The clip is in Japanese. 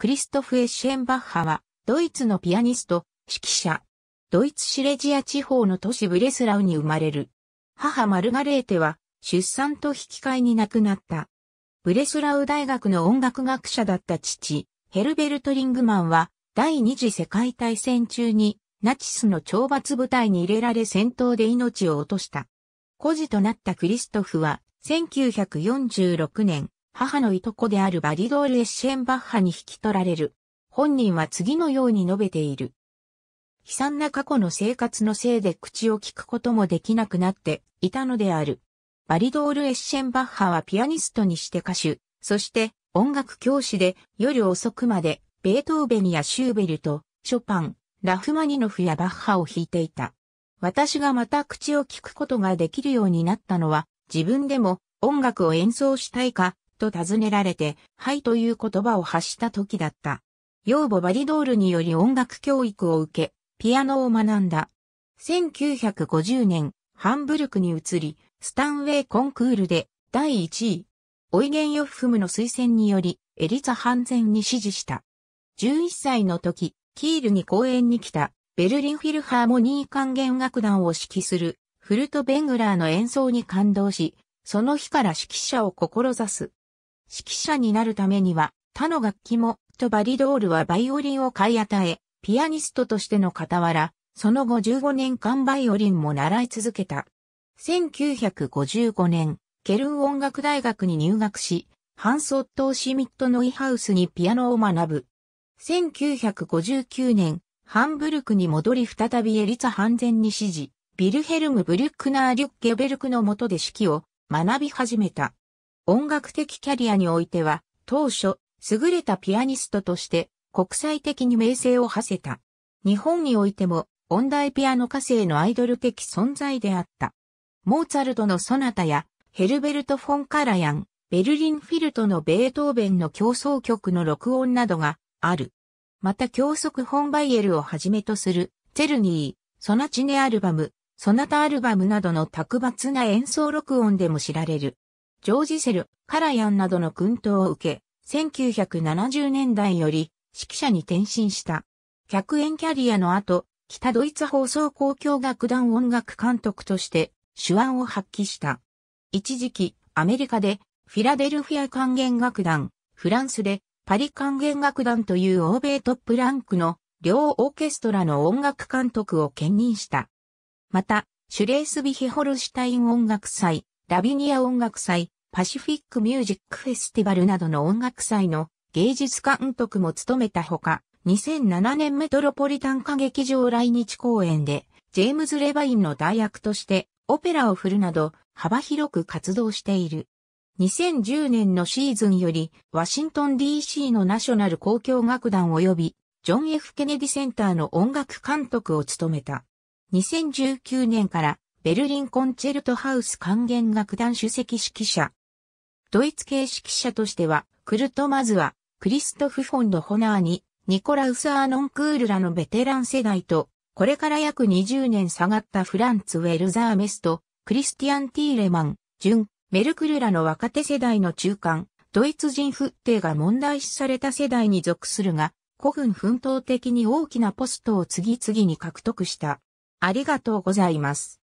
クリストフ・エッシェンバッハは、ドイツのピアニスト、指揮者。ドイツシレジア地方の都市ブレスラウに生まれる。母マルガレーテは、出産と引き換えに亡くなった。ブレスラウ大学の音楽学者だった父、ヘルベルト・リングマンは、第二次世界大戦中に、ナチスの懲罰部隊に入れられ戦闘で命を落とした。孤児となったクリストフは、1946年、母のいとこであるバリドール・エッシェンバッハに引き取られる。本人は次のように述べている。悲惨な過去の生活のせいで口を聞くこともできなくなっていたのである。バリドール・エッシェンバッハはピアニストにして歌手、そして音楽教師で夜遅くまでベートーベニやシューベルト、ショパン、ラフマニノフやバッハを弾いていた。私がまた口を聞くことができるようになったのは自分でも音楽を演奏したいかと尋ねられて、はいという言葉を発した時だった。養母バリドールにより音楽教育を受け、ピアノを学んだ。1950年、ハンブルクに移り、スタンウェイコンクールで第1位。オイゲン・ヨフムの推薦により、エリツァ・ハンゼンに支持した。11歳の時、キールに公演に来た、ベルリンフィルハーモニー管弦楽団を指揮する、フルト・ベングラーの演奏に感動し、その日から指揮者を志す。指揮者になるためには、他の楽器も、とバリドールはバイオリンを買い与え、ピアニストとしての傍ら、その後15年間バイオリンも習い続けた。1955年、ケルン音楽大学に入学し、ハンソットシミット・ノイハウスにピアノを学ぶ。1959年、ハンブルクに戻り再びエリツァ・ハンゼンに指示、ビルヘルム・ブリュックナー・リュッケベルクの下で指揮を学び始めた。音楽的キャリアにおいては、当初、優れたピアニストとして国際的に名声を馳せた。日本においても、音大ピアノ家政のアイドル的存在であった。モーツァルトのソナタや、ヘルベルト・フォン・カラヤン、ベルリン・フィルトのベートーベンの競争曲の録音などがある。また教則本バイエルをはじめとする、チェルニー、ソナチネアルバム、ソナタアルバムなどの卓抜な演奏録音でも知られる。ジョージ・セル、カラヤンなどの訓導を受け、1970年代より指揮者に転身した。客演キャリアの後、北ドイツ放送交響楽団音楽監督として手腕を発揮した。一時期、アメリカでフィラデルフィア管弦楽団、フランスでパリ管弦楽団という欧米トップランクの両オーケストラの音楽監督を兼任した。また、シュレースビヒホルシュタイン音楽祭、ラビニア音楽祭、パシフィックミュージックフェスティバルなどの音楽祭の芸術監督も務めたほか、2007年メトロポリタン歌劇場来日公演で、ジェームズ・レバインの代役としてオペラを振るなど幅広く活動している。2010年のシーズンより、ワシントン DC のナショナル交響楽団及び、ジョン・ F・ ケネディセンターの音楽監督を務めた。2019年からベルリンコンチェルトハウス管弦楽団主席指揮者。ドイツ系指揮者としては、クルトマズは、クリストフ・フォンド・ホナーに、ニコラウス・アーノン・クールらのベテラン世代と、これから約20年下がったフランツ・ウェルザーメスと、クリスティアン・ティーレマン、ジュン、メルクルらの若手世代の中間、ドイツ人復定が問題視された世代に属するが、古墳奮闘的に大きなポストを次々に獲得した。ありがとうございます。